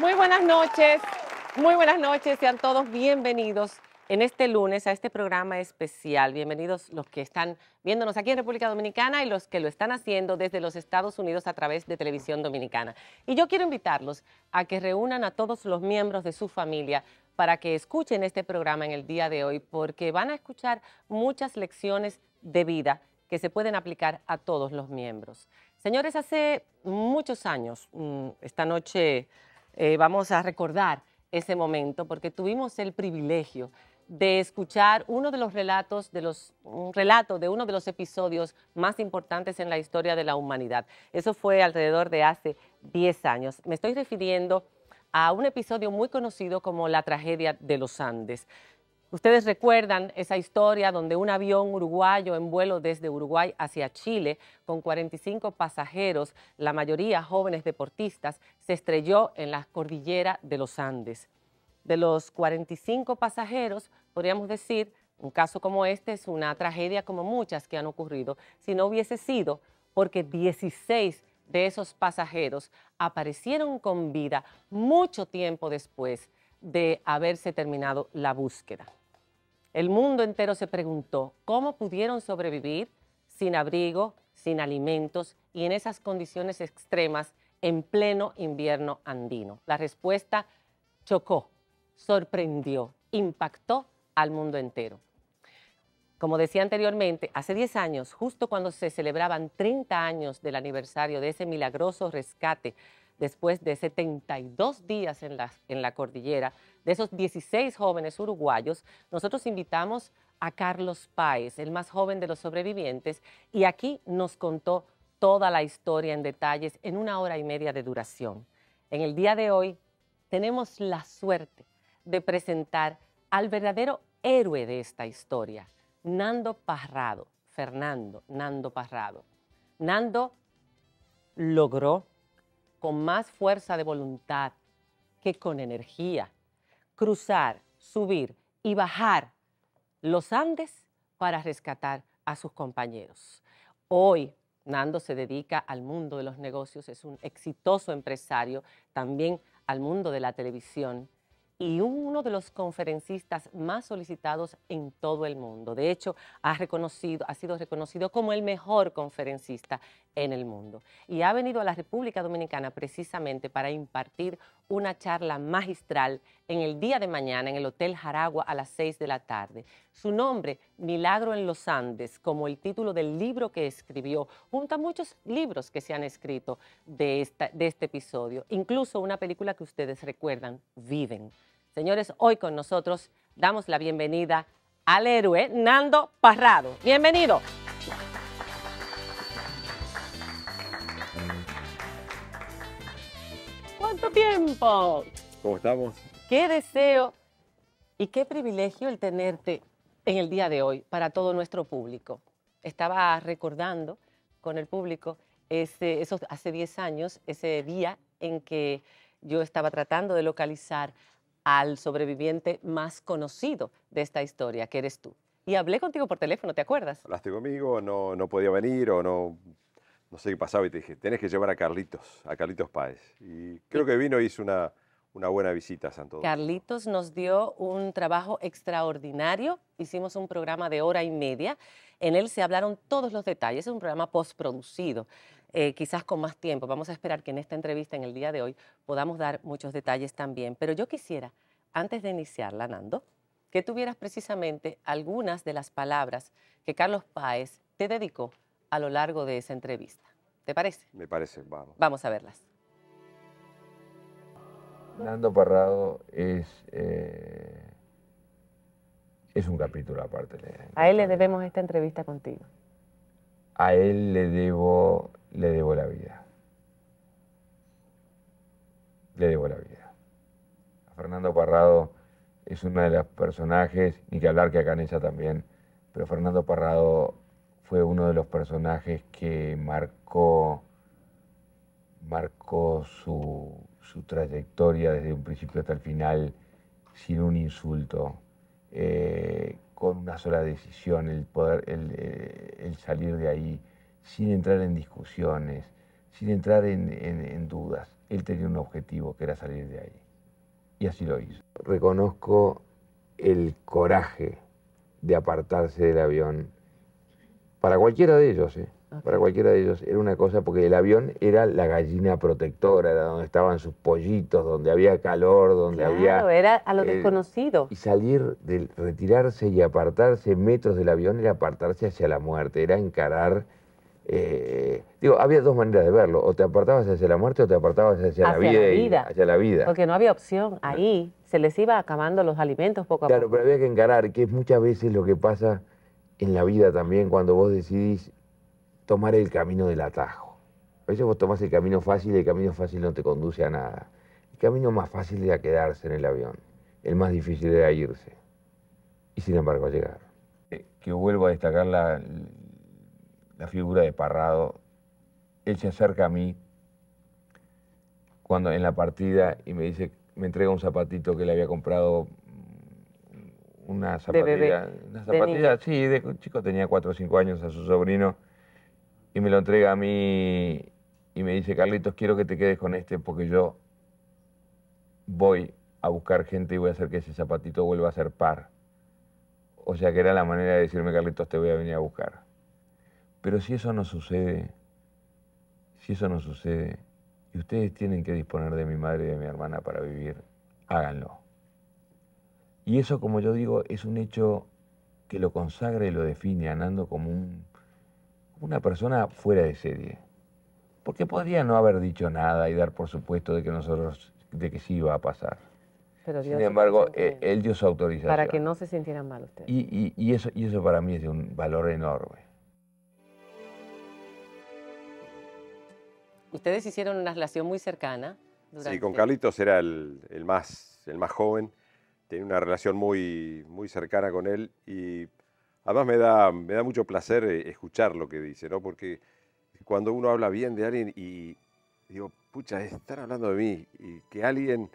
Muy buenas noches, muy buenas noches, sean todos bienvenidos en este lunes a este programa especial. Bienvenidos los que están viéndonos aquí en República Dominicana y los que lo están haciendo desde los Estados Unidos a través de Televisión Dominicana. Y yo quiero invitarlos a que reúnan a todos los miembros de su familia para que escuchen este programa en el día de hoy, porque van a escuchar muchas lecciones de vida que se pueden aplicar a todos los miembros. Señores, hace muchos años, mm, esta noche eh, vamos a recordar ese momento porque tuvimos el privilegio de escuchar uno de los relatos de los un relato de uno de los episodios más importantes en la historia de la humanidad. Eso fue alrededor de hace 10 años. Me estoy refiriendo a un episodio muy conocido como la tragedia de los Andes. Ustedes recuerdan esa historia donde un avión uruguayo en vuelo desde Uruguay hacia Chile con 45 pasajeros, la mayoría jóvenes deportistas, se estrelló en la cordillera de los Andes. De los 45 pasajeros, podríamos decir, un caso como este es una tragedia como muchas que han ocurrido, si no hubiese sido porque 16 de esos pasajeros aparecieron con vida mucho tiempo después de haberse terminado la búsqueda. El mundo entero se preguntó cómo pudieron sobrevivir sin abrigo, sin alimentos y en esas condiciones extremas en pleno invierno andino. La respuesta chocó, sorprendió, impactó al mundo entero. Como decía anteriormente, hace 10 años, justo cuando se celebraban 30 años del aniversario de ese milagroso rescate después de 72 días en la, en la cordillera. De esos 16 jóvenes uruguayos, nosotros invitamos a Carlos Páez, el más joven de los sobrevivientes, y aquí nos contó toda la historia en detalles en una hora y media de duración. En el día de hoy tenemos la suerte de presentar al verdadero héroe de esta historia, Nando Parrado, Fernando Nando Parrado. Nando logró con más fuerza de voluntad que con energía cruzar, subir y bajar los Andes para rescatar a sus compañeros. Hoy Nando se dedica al mundo de los negocios, es un exitoso empresario, también al mundo de la televisión y uno de los conferencistas más solicitados en todo el mundo. De hecho, ha, sido reconocido como el mejor conferencista en el mundo. Y ha venido a la República Dominicana precisamente para impartir una charla magistral en el día de mañana en el Hotel Jaragua a las 6 de la tarde. Su nombre, Milagro en los Andes, como el título del libro que escribió, junto a muchos libros que se han escrito de, de este episodio, incluso una película que ustedes recuerdan, Viven. Señores, hoy con nosotros damos la bienvenida al héroe Nando Parrado. Bienvenido. tiempo. ¿Cómo estamos? Qué deseo y qué privilegio el tenerte en el día de hoy para todo nuestro público. Estaba recordando con el público ese, esos, hace 10 años, ese día en que yo estaba tratando de localizar al sobreviviente más conocido de esta historia, que eres tú. Y hablé contigo por teléfono, ¿te acuerdas? Hablaste conmigo, no, no podía venir o no no sé qué pasaba y te dije, tenés que llevar a Carlitos, a Carlitos Páez. Y creo que vino y hizo una, una buena visita a Santo Domingo. Carlitos nos dio un trabajo extraordinario. Hicimos un programa de hora y media. En él se hablaron todos los detalles. Es un programa postproducido, eh, quizás con más tiempo. Vamos a esperar que en esta entrevista, en el día de hoy, podamos dar muchos detalles también. Pero yo quisiera, antes de iniciarla, Nando, que tuvieras precisamente algunas de las palabras que Carlos Páez te dedicó a lo largo de esa entrevista. ¿Te parece? Me parece, vamos. Vamos a verlas. Fernando Parrado es, eh, es un capítulo aparte. A él le debemos esta entrevista contigo. A él le debo, le debo la vida. Le debo la vida. Fernando Parrado es uno de los personajes, ...y que hablar que a Canesa también, pero Fernando Parrado fue uno de los personajes que marcó, marcó su, trayectoria desde un principio hasta el final sin un insulto, eh, con una sola decisión, el, poder, eh, el, salir de ahí sin entrar en discusiones, sin entrar en, en dudas. Él tenía un objetivo que era salir de ahí. Y así lo hizo. Reconozco el coraje de apartarse del avión para cualquiera de ellos, ¿eh? Para cualquiera de ellos era una cosa, porque el avión era la gallina protectora, era donde estaban sus pollitos, donde había calor, donde había... Claro, era a lo eh, desconocido. y salir, del, retirarse y apartarse metros del avión era apartarse hacia la muerte, era encarar... Eh, digo, había dos maneras de verlo, o te apartabas hacia la muerte o te apartabas hacia, la, vida hacia la vida. Porque no había opción, ahí se les iba acabando los alimentos poco a poco. Claro, pero había que encarar, que es muchas veces lo que pasa en la vida también cuando vos decidís tomar el camino del atajo. A veces vos tomás el camino fácil y el camino fácil no te conduce a nada. El camino más fácil era quedarse en el avión, el más difícil era irse. Y sin embargo, llegar. Eh, que vuelvo a destacar la, figura de Parrado. Él se acerca a mí cuando en la partida y me dice, me entrega un zapatito que le había comprado una zapatilla. De sí, de chico tenía 4 o 5 años a su sobrino y me lo entrega a mí y me dice, Carlitos, quiero que te quedes con este porque yo voy a buscar gente y voy a hacer que ese zapatito vuelva a ser par. O sea que era la manera de decirme, Carlitos, te voy a venir a buscar. Pero si eso no sucede, si eso no sucede, y ustedes tienen que disponer de mi madre y de mi hermana para vivir, háganlo. Y eso, como yo digo, es un hecho que lo consagra y lo define a Nando como un, una persona fuera de serie. Porque podría no haber dicho nada y dar por supuesto de que nosotros, de que sí iba a pasar. Sin embargo, eh, él, dio su autorización. Para que no se sintieran mal ustedes. Y, eso, eso para mí es de un valor enorme. Ustedes hicieron una relación muy cercana. Durante... Sí, con Carlitos era el, el, más, el más joven una relación muy, muy cercana con él y además me da, me da mucho placer eh, escuchar lo que dice, ¿no? Porque cuando uno habla bien de alguien y digo, pucha, están hablando de mí y que alguien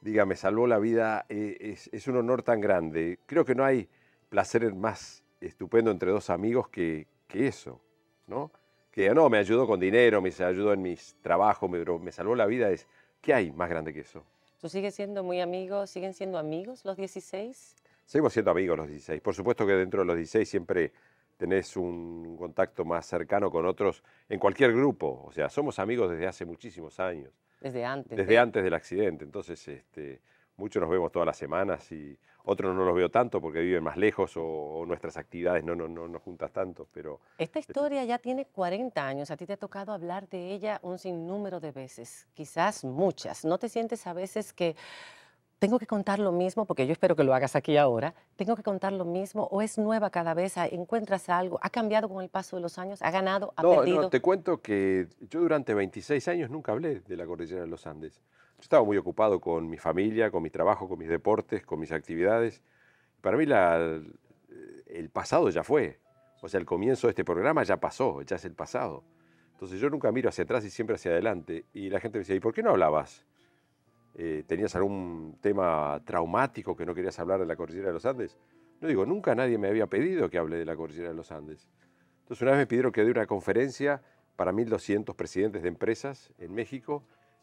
diga, me salvó la vida, eh, es, un honor tan grande. Creo que no hay placer más estupendo entre dos amigos que, eso, ¿no? Que no, me ayudó con dinero, me ayudó en mis trabajos, me, me salvó la vida, es, ¿qué hay más grande que eso? ¿Tú sigues siendo muy amigo, siguen siendo amigos los 16? Seguimos siendo amigos los 16. Por supuesto que dentro de los 16 siempre tenés un contacto más cercano con otros en cualquier grupo. O sea, somos amigos desde hace muchísimos años. Desde antes. Desde ¿eh? antes del accidente. Entonces, este, muchos nos vemos todas las semanas y otros no los veo tanto porque viven más lejos o, nuestras actividades no nos no, nos juntas tanto, pero... Esta historia ya tiene 40 años, a ti te ha tocado hablar de ella un sinnúmero de veces, quizás muchas. ¿No te sientes a veces que tengo que contar lo mismo, porque yo espero que lo hagas aquí ahora, tengo que contar lo mismo, o es nueva cada vez, ah, encuentras algo, ha cambiado con el paso de los años, ha ganado, ha no, No, te cuento que yo durante 26 años nunca hablé de la cordillera de los Andes. Yo estaba muy ocupado con mi familia, con mi trabajo, con mis deportes, con mis actividades. Para mí el pasado ya fue. O sea, el comienzo de este programa ya pasó, ya es el pasado. Entonces yo nunca miro hacia atrás y siempre hacia adelante. Y la gente me decía, ¿y por qué no hablabas? Eh, ¿Tenías algún tema traumático que no querías hablar de la cordillera de los Andes? No digo, nunca nadie me había pedido que hable de la cordillera de los Andes. Entonces una vez me pidieron que dé una conferencia para 1.200 presidentes de empresas en México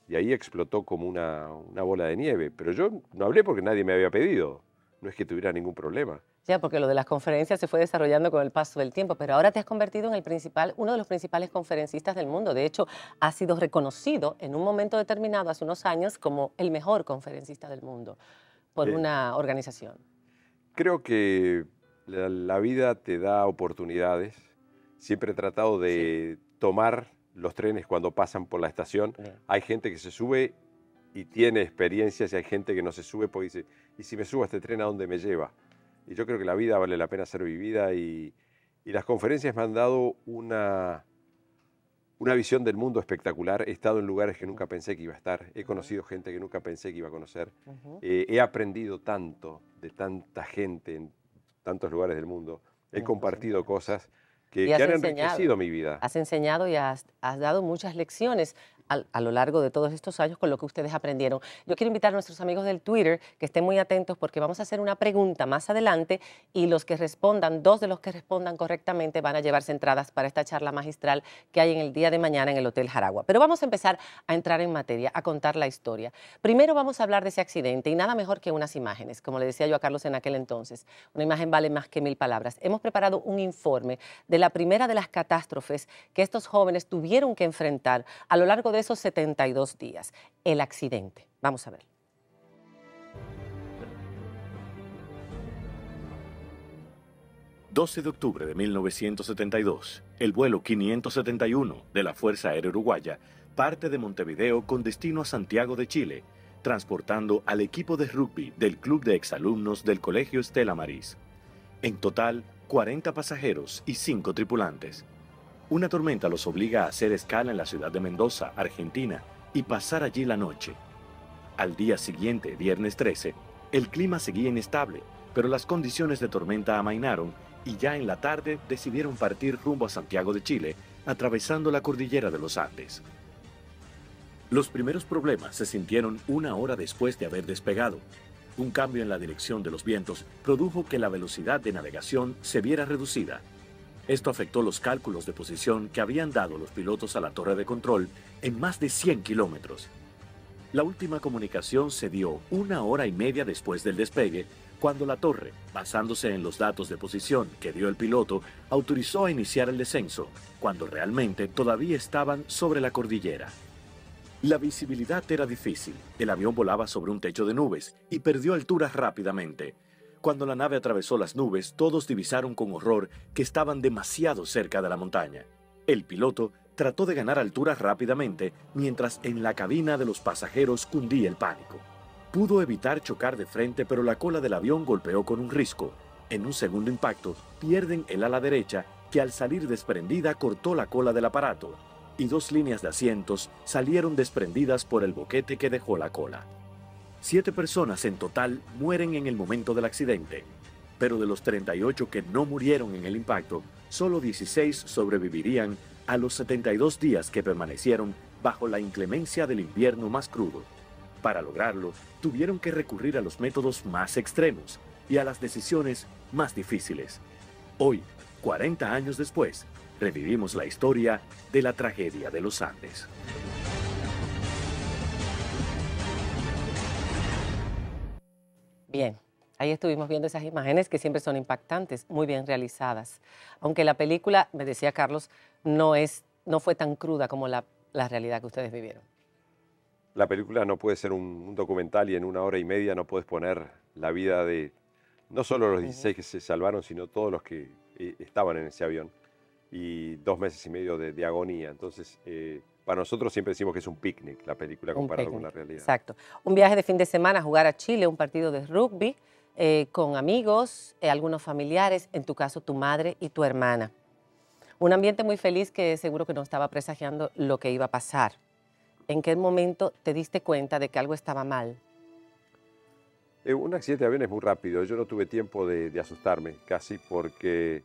y ahí explotó como una, bola de nieve. Pero yo no hablé porque nadie me había pedido. No es que tuviera ningún problema. Ya, porque lo de las conferencias se fue desarrollando con el paso del tiempo, pero ahora te has convertido en el principal, uno de los principales conferencistas del mundo. De hecho, has sido reconocido en un momento determinado, hace unos años, como el mejor conferencista del mundo por una organización. Creo que la, vida te da oportunidades. Siempre he tratado de tomar los trenes cuando pasan por la estación. Hay gente que se sube y tiene experiencias y hay gente que no se sube porque dice, ¿y si me subo a este tren a dónde me lleva? Y yo creo que la vida vale la pena ser vivida y, las conferencias me han dado una, una visión del mundo espectacular. He estado en lugares que nunca pensé que iba a estar. He conocido gente que nunca pensé que iba a conocer. Eh, he aprendido tanto de tanta gente en tantos lugares del mundo. He compartido cosas que, que han enriquecido mi vida. Has enseñado y has dado muchas lecciones a, lo largo de todos estos años con lo que ustedes aprendieron. Yo quiero invitar a nuestros amigos del Twitter que estén muy atentos porque vamos a hacer una pregunta más adelante y los que respondan, dos de los que respondan correctamente van a llevarse entradas para esta charla magistral que hay en el día de mañana en el Hotel Jaragua. Pero vamos a empezar a entrar en materia, a contar la historia. Primero vamos a hablar de ese accidente y nada mejor que unas imágenes, como le decía yo a Carlos en aquel entonces. Una imagen vale más que mil palabras. Hemos preparado un informe de la primera de las catástrofes que estos jóvenes tuvieron que enfrentar a lo largo de esos 72 días, el accidente. Vamos a ver. ...12 de octubre de 1972... ...el vuelo 571 de la Fuerza Aérea Uruguaya... ...parte de Montevideo con destino a Santiago de Chile... ...transportando al equipo de rugby... ...del club de exalumnos del Colegio Estela Maris... ...en total 40 pasajeros y 5 tripulantes... Una tormenta los obliga a hacer escala en la ciudad de Mendoza, Argentina, y pasar allí la noche. Al día siguiente, viernes 13, el clima seguía inestable, pero las condiciones de tormenta amainaron y ya en la tarde decidieron partir rumbo a Santiago de Chile, atravesando la cordillera de los Andes. Los primeros problemas se sintieron una hora después de haber despegado. Un cambio en la dirección de los vientos produjo que la velocidad de navegación se viera reducida esto afectó los cálculos de posición que habían dado los pilotos a la torre de control en más de 100 kilómetros. La última comunicación se dio una hora y media después del despegue, cuando la torre, basándose en los datos de posición que dio el piloto, autorizó a iniciar el descenso, cuando realmente todavía estaban sobre la cordillera. La visibilidad era difícil, el avión volaba sobre un techo de nubes y perdió altura rápidamente, cuando la nave atravesó las nubes, todos divisaron con horror que estaban demasiado cerca de la montaña. El piloto trató de ganar altura rápidamente, mientras en la cabina de los pasajeros cundía el pánico. Pudo evitar chocar de frente, pero la cola del avión golpeó con un risco. En un segundo impacto, pierden el ala derecha, que al salir desprendida cortó la cola del aparato, y dos líneas de asientos salieron desprendidas por el boquete que dejó la cola. Siete personas en total mueren en el momento del accidente, pero de los 38 que no murieron en el impacto, solo 16 sobrevivirían a los 72 días que permanecieron bajo la inclemencia del invierno más crudo. Para lograrlo, tuvieron que recurrir a los métodos más extremos y a las decisiones más difíciles. Hoy, 40 años después, revivimos la historia de la tragedia de los Andes. Bien, ahí estuvimos viendo esas imágenes que siempre son impactantes, muy bien realizadas. Aunque la película, me decía Carlos, no, es, no fue tan cruda como la, realidad que ustedes vivieron. La película no puede ser un, documental y en una hora y media no puedes poner la vida de no solo los 16 que se salvaron, sino todos los que eh, estaban en ese avión y dos meses y medio de, agonía. Entonces, eh, para nosotros siempre decimos que es un picnic la película comparada con la realidad. Exacto. Un viaje de fin de semana, jugar a Chile, un partido de rugby eh, con amigos, eh, algunos familiares, en tu caso tu madre y tu hermana. Un ambiente muy feliz que seguro que no estaba presagiando lo que iba a pasar. ¿En qué momento te diste cuenta de que algo estaba mal? Eh, un accidente de avión es muy rápido. Yo no tuve tiempo de asustarme casi porque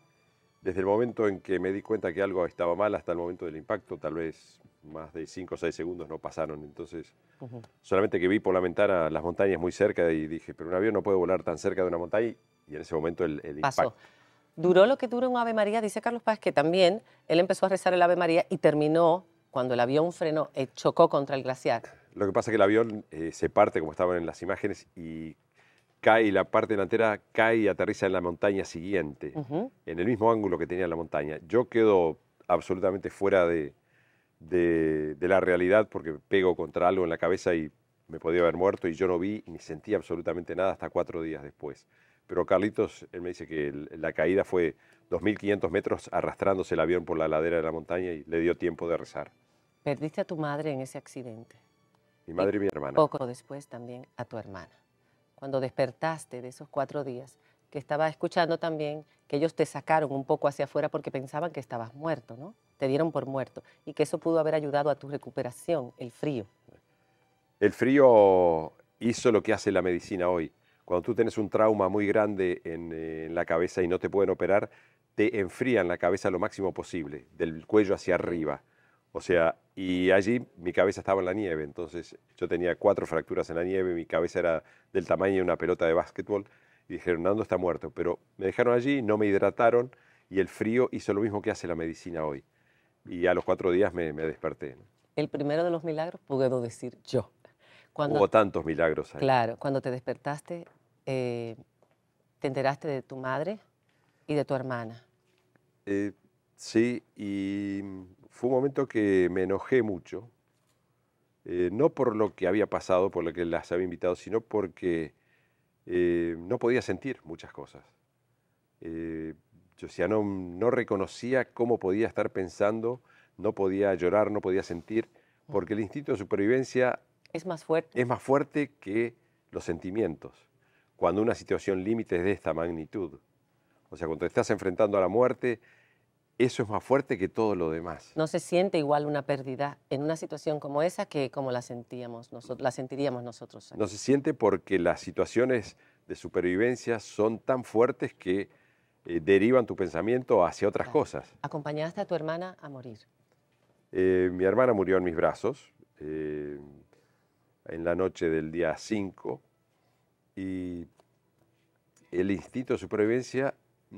desde el momento en que me di cuenta que algo estaba mal hasta el momento del impacto, tal vez más de 5 o 6 segundos no pasaron. Entonces, solamente que vi por la ventana las montañas muy cerca y dije, pero un avión no puede volar tan cerca de una montaña y en ese momento el, Pasó. Duró lo que duró un Ave María, dice Carlos Paz, que también él empezó a rezar el Ave María y terminó cuando el avión frenó, eh, chocó contra el glaciar. Lo que pasa es que el avión eh, se parte, como estaban en las imágenes, y cae la parte delantera cae y aterriza en la montaña siguiente, en el mismo ángulo que tenía la montaña. Yo quedo absolutamente fuera de, de, la realidad porque pego contra algo en la cabeza y me podía haber muerto y yo no vi ni sentí absolutamente nada hasta cuatro días después. Pero Carlitos, él me dice que la caída fue 2.500 metros arrastrándose el avión por la ladera de la montaña y le dio tiempo de rezar. Perdiste a tu madre en ese accidente. Mi madre y, y mi hermana. Poco después también a tu hermana cuando despertaste de esos cuatro días, que estaba escuchando también que ellos te sacaron un poco hacia afuera porque pensaban que estabas muerto, ¿no? Te dieron por muerto y que eso pudo haber ayudado a tu recuperación, el frío. El frío hizo lo que hace la medicina hoy. Cuando tú tienes un trauma muy grande en, eh, en la cabeza y no te pueden operar, te enfrían la cabeza lo máximo posible, del cuello hacia arriba o sea, y allí mi cabeza estaba en la nieve, entonces yo tenía cuatro fracturas en la nieve, mi cabeza era del tamaño de una pelota de básquetbol, y dijeron, Nando está muerto, pero me dejaron allí, no me hidrataron, y el frío hizo lo mismo que hace la medicina hoy. Y a los cuatro días me, desperté. El primero de los milagros puedo decir yo. Hubo tantos milagros ahí. Claro, cuando te despertaste, eh, te enteraste de tu madre y de tu hermana. Eh, Sí, y mm, fue un momento que me enojé mucho, eh, no por lo que había pasado, por lo que las había invitado, sino porque eh, no podía sentir muchas cosas. Eh, yo no, reconocía cómo podía estar pensando, no podía llorar, no podía sentir, porque el instinto de supervivencia es más fuerte. Es más fuerte que los sentimientos. Cuando una situación límite es de esta magnitud, o sea, cuando te estás enfrentando a la muerte, eso es más fuerte que todo lo demás. No se siente igual una pérdida en una situación como esa que como la sentíamos nosotros, la sentiríamos nosotros. No se siente porque las situaciones de supervivencia son tan fuertes que eh, derivan tu pensamiento hacia otras cosas. Acompañaste a tu hermana a morir. Eh, mi hermana murió en mis brazos eh, en la noche del día 5 y el instinto de supervivencia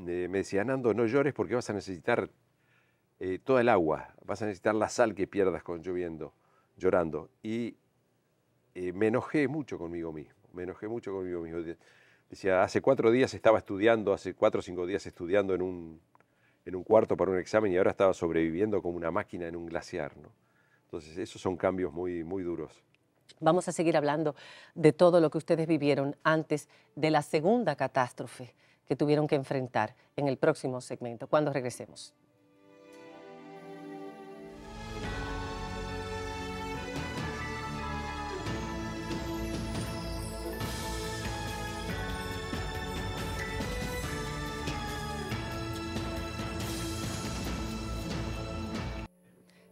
eh, me decía, Nando, no llores porque vas a necesitar eh, toda el agua, vas a necesitar la sal que pierdas con lloviendo, llorando. Y eh, me enojé mucho conmigo mismo, me enojé mucho conmigo mismo. Decía, hace cuatro días estaba estudiando, hace cuatro o cinco días estudiando en un, en un cuarto para un examen y ahora estaba sobreviviendo como una máquina en un glaciar. Entonces, esos son cambios muy, muy duros. Vamos a seguir hablando de todo lo que ustedes vivieron antes de la segunda catástrofe que tuvieron que enfrentar en el próximo segmento, cuando regresemos.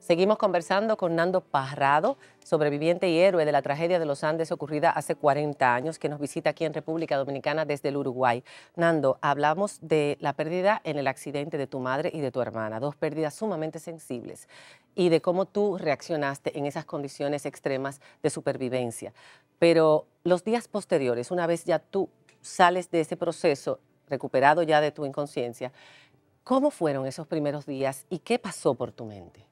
Seguimos conversando con Nando Parrado, sobreviviente y héroe de la tragedia de los Andes ocurrida hace 40 años, que nos visita aquí en República Dominicana desde el Uruguay. Nando, hablamos de la pérdida en el accidente de tu madre y de tu hermana, dos pérdidas sumamente sensibles, y de cómo tú reaccionaste en esas condiciones extremas de supervivencia. Pero los días posteriores, una vez ya tú sales de ese proceso, recuperado ya de tu inconsciencia, ¿cómo fueron esos primeros días y qué pasó por tu mente?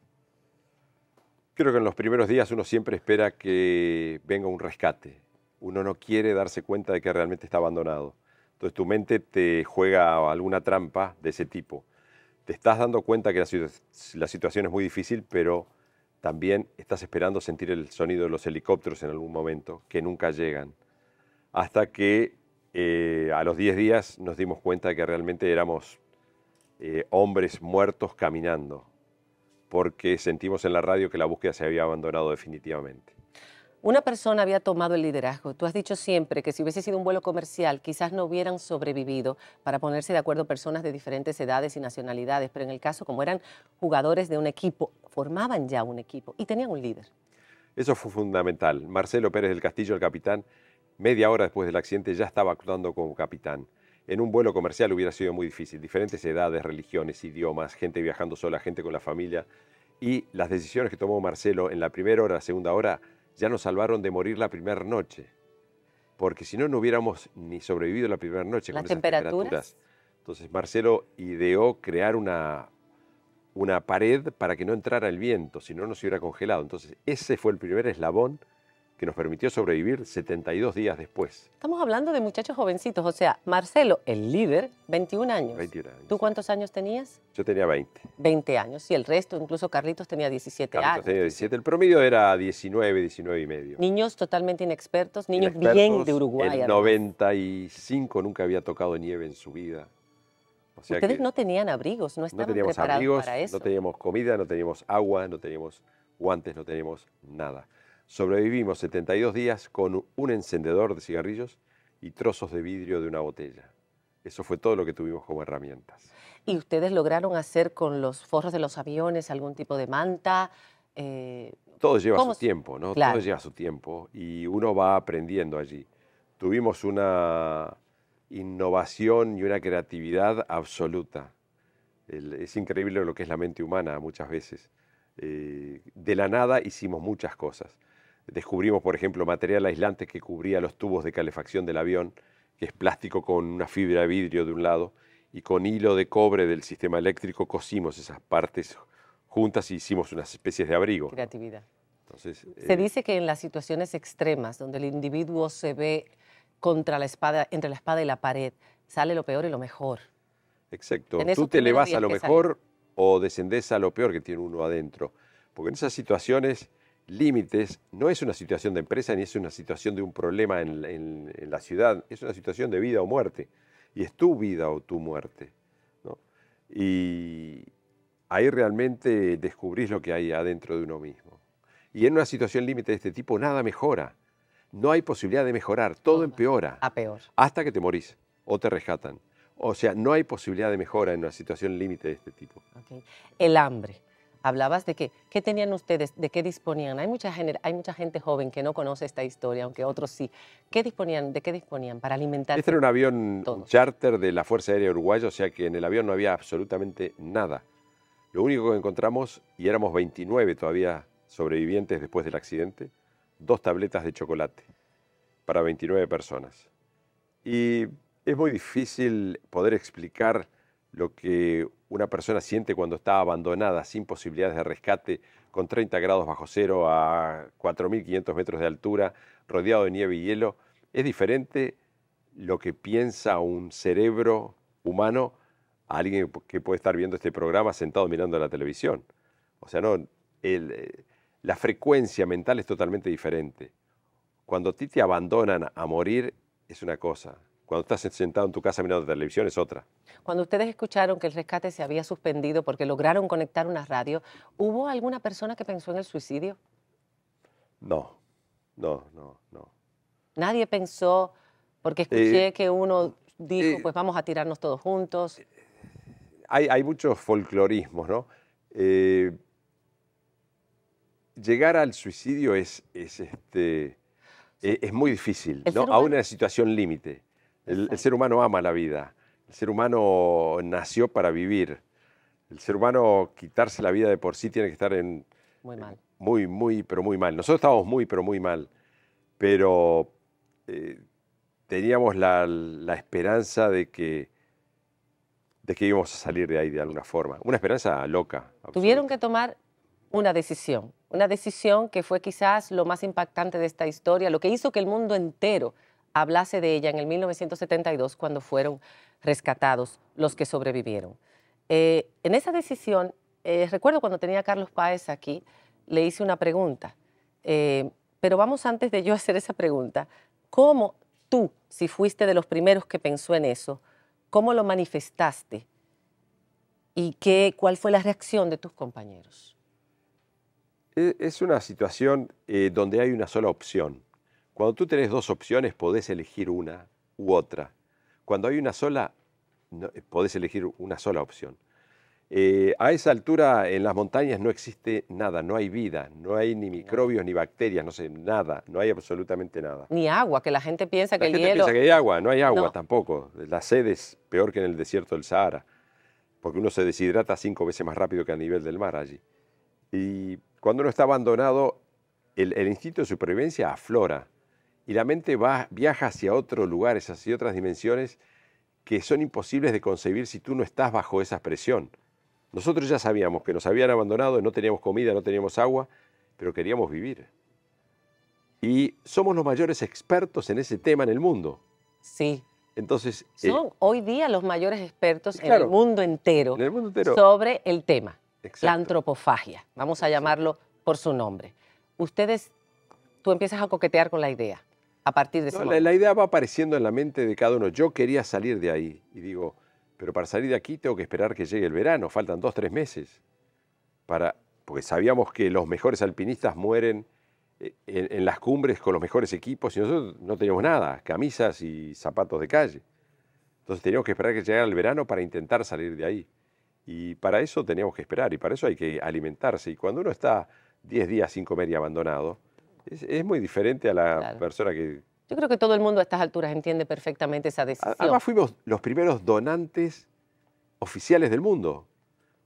Creo que en los primeros días uno siempre espera que venga un rescate. Uno no quiere darse cuenta de que realmente está abandonado. Entonces tu mente te juega alguna trampa de ese tipo. Te estás dando cuenta que la, situación es muy difícil, pero también estás esperando sentir el sonido de los helicópteros en algún momento, que nunca llegan. Hasta que eh, a los 10 días nos dimos cuenta de que realmente éramos eh, hombres muertos caminando porque sentimos en la radio que la búsqueda se había abandonado definitivamente. Una persona había tomado el liderazgo. Tú has dicho siempre que si hubiese sido un vuelo comercial, quizás no hubieran sobrevivido para ponerse de acuerdo personas de diferentes edades y nacionalidades, pero en el caso, como eran jugadores de un equipo, formaban ya un equipo y tenían un líder. Eso fue fundamental. Marcelo Pérez del Castillo, el capitán, media hora después del accidente ya estaba actuando como capitán en un vuelo comercial hubiera sido muy difícil. Diferentes edades, religiones, idiomas, gente viajando sola, gente con la familia. Y las decisiones que tomó Marcelo en la primera hora, segunda hora, ya nos salvaron de morir la primera noche. Porque si no, no hubiéramos ni sobrevivido la primera noche con Esas temperaturas. Entonces Marcelo ideó crear una, una pared para que no entrara el viento, si no nos hubiera congelado. Entonces ese fue el primer eslabón que nos permitió sobrevivir 72 días después. Estamos hablando de muchachos jovencitos, o sea, Marcelo, el líder, 21 años. ¿Tú cuántos años tenías? Yo tenía 20. 20 años, y el resto, incluso Carlitos tenía 17 Carlitos años. tenía 17, el promedio era 19, 19 y medio. Niños totalmente inexpertos, niños bien de Uruguay. El 95 nunca había tocado nieve en su vida. Ustedes no tenían abrigos, no estaban teníamos preparados para eso. No teníamos comida, no teníamos agua, no teníamos guantes, no teníamos nada. Sobrevivimos 72 días con un encendedor de cigarrillos y trozos de vidrio de una botella. Eso fue todo lo que tuvimos como herramientas. ¿Y ustedes lograron hacer con los forros de los aviones algún tipo de manta? Eh, todo lleva su tiempo, ¿no? Todo lleva su tiempo y uno va aprendiendo allí. Tuvimos una innovación y una creatividad absoluta. es increíble lo que es la mente humana muchas veces. Eh, de la nada hicimos muchas cosas. Descubrimos, por ejemplo, material aislante que cubría los tubos de calefacción del avión, que es plástico con una fibra de vidrio de un lado, y con hilo de cobre del sistema eléctrico cosimos esas partes juntas y hicimos unas especies de abrigo. Creatividad. Entonces, se eh, dice que en las situaciones extremas, donde el individuo se ve contra la espada, entre la espada y la pared, sale lo peor y lo mejor. Exacto. Tú te vas a lo mejor o descendes a lo peor que tiene uno adentro. Porque en esas situaciones límites, no es una situación de empresa ni es una situación de un problema en, la ciudad, es una situación de vida o muerte. Y es tu vida o tu muerte. Y ahí realmente descubrís lo que hay adentro de uno mismo. Y en una situación límite de este tipo nada mejora. No hay posibilidad de mejorar, todo empeora. A peor. Hasta que te morís o te rescatan. O sea, no hay posibilidad de mejora en una situación límite de este tipo. El hambre hablabas de qué? qué tenían ustedes, de qué disponían. Hay mucha, gente, joven que no conoce esta historia, aunque otros sí. ¿Qué disponían, ¿De qué disponían para alimentar? Este era un avión charter de la Fuerza Aérea Uruguaya, o sea que en el avión no había absolutamente nada. Lo único que encontramos, y éramos 29 todavía sobrevivientes después del accidente, dos tabletas de chocolate para 29 personas. Y es muy difícil poder explicar lo que una persona siente cuando está abandonada, sin posibilidades de rescate, con 30 grados bajo cero a 4.500 metros de altura, rodeado de nieve y hielo, es diferente lo que piensa un cerebro humano a alguien que puede estar viendo este programa sentado mirando la televisión. O sea, no, eh, la frecuencia mental es totalmente diferente. Cuando a ti te abandonan a morir es una cosa, cuando estás sentado en tu casa mirando televisión es otra. Cuando ustedes escucharon que el rescate se había suspendido porque lograron conectar una radio, ¿hubo alguna persona que pensó en el suicidio? No, no, no, no. Nadie pensó, porque eh, escuché que uno dijo, eh, pues vamos a tirarnos todos juntos. Hay, muchos folclorismos, ¿no? Eh, llegar al suicidio es, este, muy difícil, ¿no? a una situación límite. El, ser humano ama la vida, el ser humano nació para vivir. El ser humano quitarse la vida de por sí tiene que estar en... Muy mal. Muy, muy, pero muy mal. Nosotros estábamos muy, pero muy mal. Pero eh, teníamos la, la, esperanza de que, de que íbamos a salir de ahí de alguna forma. Una esperanza loca. Tuvieron que tomar una decisión, una decisión que fue quizás lo más impactante de esta historia, lo que hizo que el mundo entero hablase de ella en el 1972 cuando fueron rescatados los que sobrevivieron. Eh, en esa decisión, eh, recuerdo cuando tenía a Carlos Páez aquí, le hice una pregunta, eh, pero vamos antes de yo hacer esa pregunta, ¿cómo tú, si fuiste de los primeros que pensó en eso, cómo lo manifestaste y qué, cuál fue la reacción de tus compañeros? E, es una situación donde hay una sola opción cuando tú tenés dos opciones, podés elegir una u otra. Cuando hay una sola, eh, podés elegir una sola opción. Eh, a esa altura en las montañas no existe nada, no hay vida, no hay ni microbios ni bacterias, no sé, nada, no hay absolutamente nada. Ni agua, que la gente piensa que el hielo... piensa que hay agua, no hay agua tampoco. La sed es peor que en el desierto del Sahara, porque uno se deshidrata cinco veces más rápido que a nivel del mar allí. Y cuando uno está abandonado, el, el instinto de supervivencia aflora y la mente va, viaja hacia otros lugares, hacia otras dimensiones que son imposibles de concebir si tú no estás bajo esa presión. Nosotros ya sabíamos que nos habían abandonado, no teníamos comida, no teníamos agua, pero queríamos vivir. Y somos los mayores expertos en ese tema en el mundo. Sí. Entonces. Eh, son hoy día los mayores expertos en el mundo entero. Sobre el tema. La antropofagia. Vamos a llamarlo por su nombre. Ustedes, tú empiezas a coquetear con la idea la, idea va apareciendo en la mente de cada uno. Yo quería salir de ahí y digo, pero para salir de aquí tengo que esperar que llegue el verano, faltan dos, tres meses. Para, porque sabíamos que los mejores alpinistas mueren eh, en, en las cumbres con los mejores equipos y nosotros no teníamos nada, camisas y zapatos de calle. Entonces teníamos que esperar que llegara el verano para intentar salir de ahí. Y para eso teníamos que esperar y para eso hay que alimentarse. Y cuando uno está 10 días sin comer y abandonado, es, muy diferente a la persona que... Yo creo que todo el mundo a estas alturas entiende perfectamente esa decisión. Además fuimos los primeros donantes oficiales del mundo.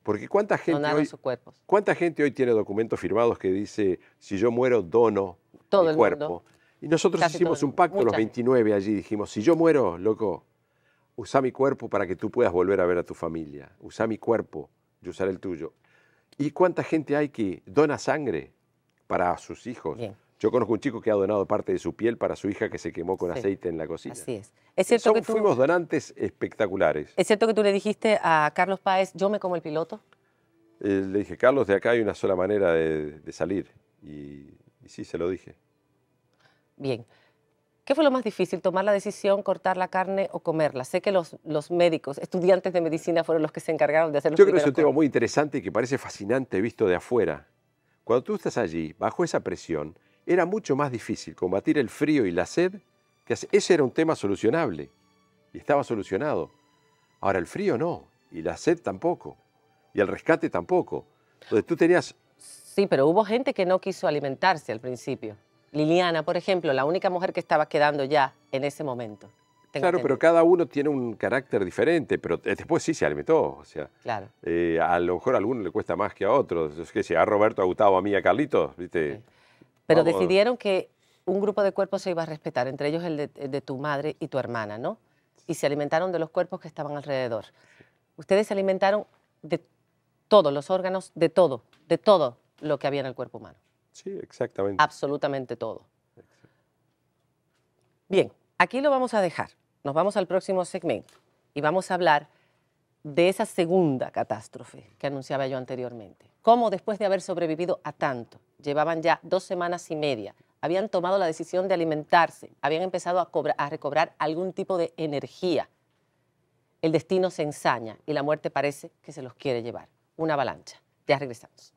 Porque cuánta gente Donaron sus cuerpos. cuánta gente hoy tiene documentos firmados que dice si yo muero dono todo el cuerpo. Y nosotros hicimos un pacto los 29 allí, dijimos, si yo muero, loco, usa mi cuerpo para que tú puedas volver a ver a tu familia. Usa mi cuerpo, yo usaré el tuyo. ¿Y cuánta gente hay que dona sangre para sus hijos? Yo conozco un chico que ha donado parte de su piel para su hija que se quemó con aceite en la cocina. Así es. fuimos donantes espectaculares. ¿Es cierto que tú le dijiste a Carlos Páez, yo me como el piloto? Eh, le dije, Carlos, de acá hay una sola manera de, salir. Y, sí, se lo dije. Bien. ¿Qué fue lo más difícil, tomar la decisión, cortar la carne o comerla? Sé que los, médicos, estudiantes de medicina, fueron los que se encargaron de hacer los Yo creo que es un tema muy interesante y que parece fascinante visto de afuera. Cuando tú estás allí, bajo esa presión, era mucho más difícil combatir el frío y la sed, que ese era un tema solucionable y estaba solucionado. Ahora el frío no, y la sed tampoco, y el rescate tampoco. Entonces tú tenías... Sí, pero hubo gente que no quiso alimentarse al principio. Liliana, por ejemplo, la única mujer que estaba quedando ya en ese momento. Claro, pero cada uno tiene un carácter diferente, pero eh, después sí se alimentó. O sea, claro. Eh, a lo mejor a alguno le cuesta más que a otros. Es que si a Roberto, ha gustado a mí, a Carlitos, ¿viste? Pero decidieron que un grupo de cuerpos se iba a respetar, entre ellos el de, el de, tu madre y tu hermana, ¿no? Y se alimentaron de los cuerpos que estaban alrededor. Ustedes se alimentaron de todos los órganos, de todo, de todo lo que había en el cuerpo humano. Sí, exactamente. Absolutamente todo. Bien, aquí lo vamos a dejar. Nos vamos al próximo segmento y vamos a hablar de esa segunda catástrofe que anunciaba yo anteriormente. Cómo después de haber sobrevivido a tanto, llevaban ya dos semanas y media, habían tomado la decisión de alimentarse, habían empezado a, a recobrar algún tipo de energía. El destino se ensaña y la muerte parece que se los quiere llevar. Una avalancha. Ya regresamos.